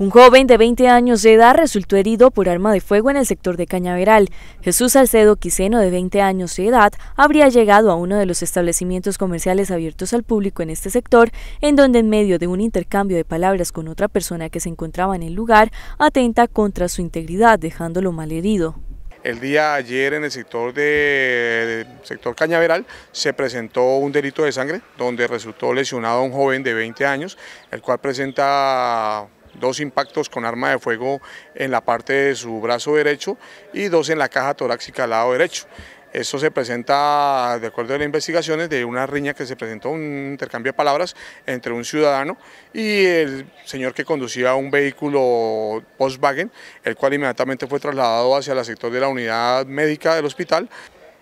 Un joven de 20 años de edad resultó herido por arma de fuego en el sector de Cañaveral. Jesús Salcedo Quiseno, de 20 años de edad, habría llegado a uno de los establecimientos comerciales abiertos al público en este sector, en donde en medio de un intercambio de palabras con otra persona que se encontraba en el lugar, atenta contra su integridad, dejándolo malherido. El día ayer en el sector, de, sector Cañaveral se presentó un delito de sangre donde resultó lesionado un joven de 20 años, el cual presenta dos impactos con arma de fuego en la parte de su brazo derecho y dos en la caja torácica al lado derecho. Esto se presenta, de acuerdo a las investigaciones, de una riña que se presentó, un intercambio de palabras entre un ciudadano y el señor que conducía un vehículo Volkswagen, el cual inmediatamente fue trasladado hacia el sector de la unidad médica del hospital.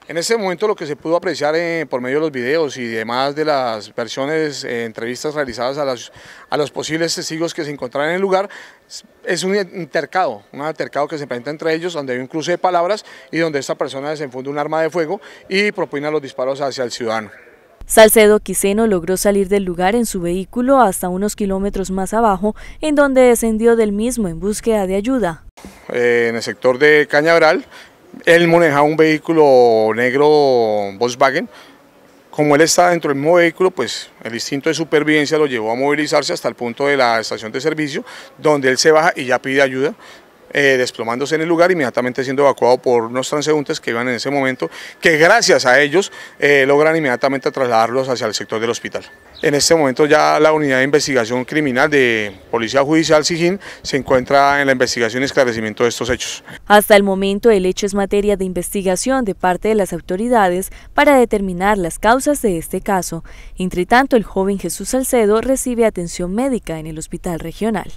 En ese momento lo que se pudo apreciar eh, por medio de los videos y demás de las versiones, eh, entrevistas realizadas a, las, a los posibles testigos que se encontraron en el lugar, es un intercado, un altercado que se presenta entre ellos, donde hay un cruce de palabras y donde esta persona desenfunde un arma de fuego y propina los disparos hacia el ciudadano. Salcedo Quiseno logró salir del lugar en su vehículo hasta unos kilómetros más abajo, en donde descendió del mismo en búsqueda de ayuda. Eh, en el sector de Cañabral él manejaba un vehículo negro Volkswagen. Como él estaba dentro del mismo vehículo, pues el instinto de supervivencia lo llevó a movilizarse hasta el punto de la estación de servicio, donde él se baja y ya pide ayuda. Eh, desplomándose en el lugar, inmediatamente siendo evacuado por unos transeúntes que iban en ese momento, que gracias a ellos eh, logran inmediatamente trasladarlos hacia el sector del hospital. En este momento ya la unidad de investigación criminal de Policía Judicial Sijín se encuentra en la investigación y esclarecimiento de estos hechos. Hasta el momento el hecho es materia de investigación de parte de las autoridades para determinar las causas de este caso. Entre tanto, el joven Jesús Salcedo recibe atención médica en el hospital regional.